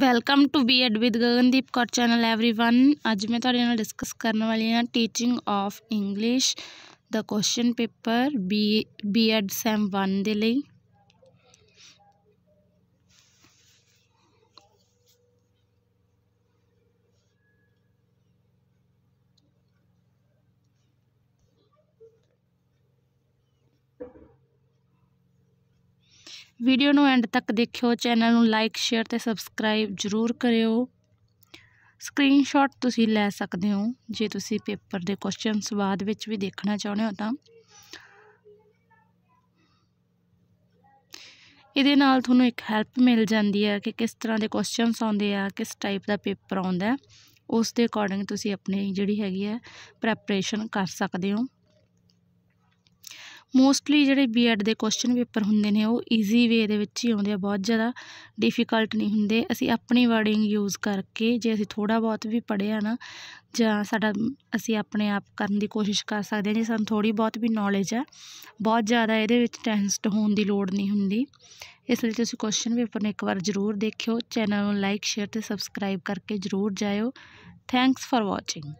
welcome to B Ed with Gagandeep Kaur channel everyone अज मैं थोड़े डिस्कस करने वाली हाँ teaching of English the question paper B B Ed sem one दे ਵੀਡੀਓ ਨੂੰ ਐਂਡ ਤੱਕ ਦੇਖਿਓ ਚੈਨਲ ਨੂੰ ਲਾਈਕ ਸ਼ੇਅਰ ਤੇ ਸਬਸਕ੍ਰਾਈਬ ਜ਼ਰੂਰ ਕਰਿਓ ਸਕਰੀਨਸ਼ਾਟ ਤੁਸੀਂ ਲੈ ਸਕਦੇ ਹੋ ਜੇ ਤੁਸੀਂ ਪੇਪਰ ਦੇ ਕੁਐਸਚਨਸ ਬਾਅਦ ਵਿੱਚ ਵੀ ਦੇਖਣਾ ਚਾਹੁੰਦੇ ਹੋ ਤਾਂ ਇਹਦੇ ਨਾਲ ਤੁਹਾਨੂੰ ਇੱਕ ਹੈਲਪ ਮਿਲ ਜਾਂਦੀ ਹੈ ਕਿ ਕਿਸ ਤਰ੍ਹਾਂ ਦੇ ਕੁਐਸਚਨਸ ਆਉਂਦੇ ਆ ਕਿਸ ਟਾਈਪ ਦਾ ਪੇਪਰ ਆਉਂਦਾ ਉਸ ਦੇ ਅਕੋਰਡਿੰਗ ਤੁਸੀਂ ਆਪਣੀ ਜਿਹੜੀ ਹੈਗੀ ਹੈ ਪ੍ਰੈਪਰੇਸ਼ਨ ਕਰ ਸਕਦੇ ਹੋ ਮੋਸਟਲੀ ਜਿਹੜੇ ਬੀਐਡ ਦੇ ਕੁਐਸਚਨ ਪੇਪਰ ਹੁੰਦੇ ਨੇ ਉਹ ਈਜ਼ੀ ਵੇ ਦੇ ਵਿੱਚ ਹੀ ਆਉਂਦੇ ਆ ਬਹੁਤ ਜ਼ਿਆਦਾ ਡਿਫਿਕਲਟ ਨਹੀਂ ਹੁੰਦੇ ਅਸੀਂ ਆਪਣੀ ਵਰਡਿੰਗ ਯੂਜ਼ ਕਰਕੇ ਜੇ ਅਸੀਂ ਥੋੜਾ ਬਹੁਤ ਵੀ ਪੜਿਆ ਨਾ ਜਾਂ ਸਾਡਾ ਅਸੀਂ ਆਪਣੇ ਆਪ ਕਰਨ ਦੀ ਕੋਸ਼ਿਸ਼ ਕਰ ਸਕਦੇ ਹਾਂ ਜੇ ਸਾਨੂੰ ਥੋੜੀ ਬਹੁਤ ਵੀ ਨੌਲੇਜ ਆ ਬਹੁਤ ਜ਼ਿਆਦਾ ਇਹਦੇ ਵਿੱਚ ਟੈਂਸਡ ਹੋਣ ਦੀ ਲੋੜ ਨਹੀਂ ਹੁੰਦੀ ਇਸ ਲਈ ਤੁਸੀਂ ਕੁਐਸਚਨ ਪੇਪਰ ਨੂੰ ਇੱਕ ਵਾਰ ਜ਼ਰੂਰ ਦੇਖਿਓ ਚੈਨਲ ਨੂੰ ਲਾਈਕ ਸ਼ੇਅਰ ਤੇ ਸਬਸਕ੍ਰਾਈਬ ਕਰਕੇ ਜ਼ਰੂਰ ਜਾਇਓ ਥੈਂਕਸ ਫਾਰ ਵਾਚਿੰਗ